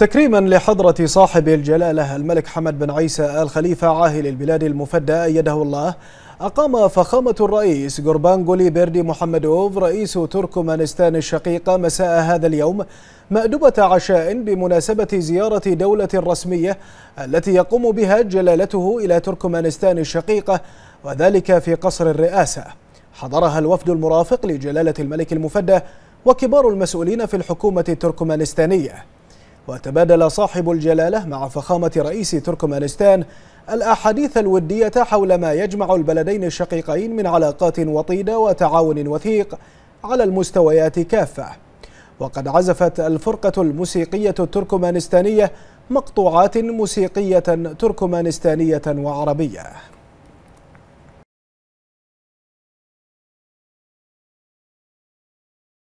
تكريما لحضرة صاحب الجلالة الملك حمد بن عيسى آل خليفة عاهل البلاد المفدى أيده الله أقام فخامة الرئيس غوربانغولي بيردي محمدوف رئيس تركمانستان الشقيقة مساء هذا اليوم مأدبة عشاء بمناسبة زيارة دولة رسمية التي يقوم بها جلالته إلى تركمانستان الشقيقة وذلك في قصر الرئاسة حضرها الوفد المرافق لجلالة الملك المفدى وكبار المسؤولين في الحكومة التركمانستانية وتبادل صاحب الجلالة مع فخامة رئيس تركمانستان الأحاديث الودية حول ما يجمع البلدين الشقيقين من علاقات وطيدة وتعاون وثيق على المستويات كافة وقد عزفت الفرقة الموسيقية التركمانستانية مقطوعات موسيقية تركمانستانية وعربية